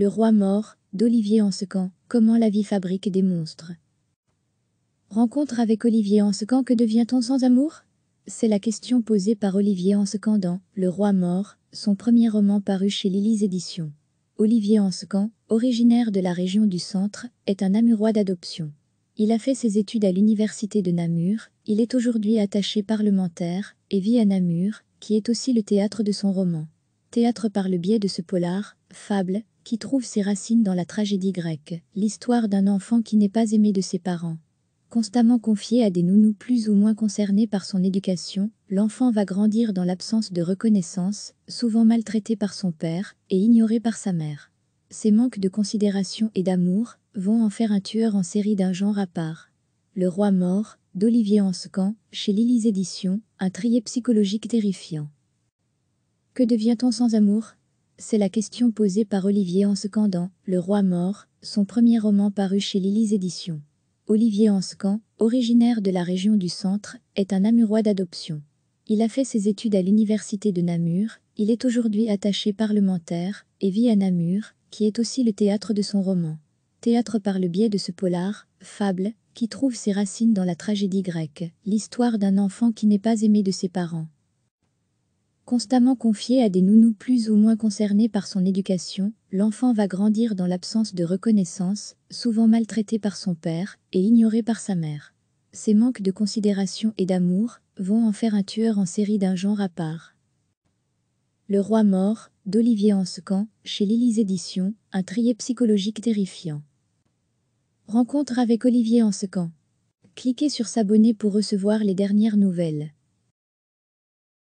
Le roi mort, d'Olivier Ansecan, comment la vie fabrique des monstres. Rencontre avec Olivier Ansecan, que devient-on sans amour C'est la question posée par Olivier Ansecan dans Le roi mort, son premier roman paru chez Lilly's Éditions. Olivier Ansecan, originaire de la région du centre, est un Namurois d'adoption. Il a fait ses études à l'université de Namur, il est aujourd'hui attaché parlementaire et vit à Namur, qui est aussi le théâtre de son roman théâtre par le biais de ce polar, fable, qui trouve ses racines dans la tragédie grecque, l'histoire d'un enfant qui n'est pas aimé de ses parents. Constamment confié à des nounous plus ou moins concernés par son éducation, l'enfant va grandir dans l'absence de reconnaissance, souvent maltraité par son père et ignoré par sa mère. Ces manques de considération et d'amour vont en faire un tueur en série d'un genre à part. Le roi mort, d'Olivier Anscan, chez Lily's édition, un trier psychologique terrifiant. Que devient-on sans amour C'est la question posée par Olivier dans « Le Roi mort, son premier roman paru chez Lily's Éditions. Olivier Anscan, originaire de la région du Centre, est un Namurois d'adoption. Il a fait ses études à l'université de Namur, il est aujourd'hui attaché parlementaire et vit à Namur, qui est aussi le théâtre de son roman. Théâtre par le biais de ce polar, fable, qui trouve ses racines dans la tragédie grecque, l'histoire d'un enfant qui n'est pas aimé de ses parents. Constamment confié à des nounous plus ou moins concernés par son éducation, l'enfant va grandir dans l'absence de reconnaissance, souvent maltraité par son père et ignoré par sa mère. Ces manques de considération et d'amour vont en faire un tueur en série d'un genre à part. Le roi mort, d'Olivier Ansecan, chez L'Élysée édition un trier psychologique terrifiant. Rencontre avec Olivier Ansecan. Cliquez sur s'abonner pour recevoir les dernières nouvelles.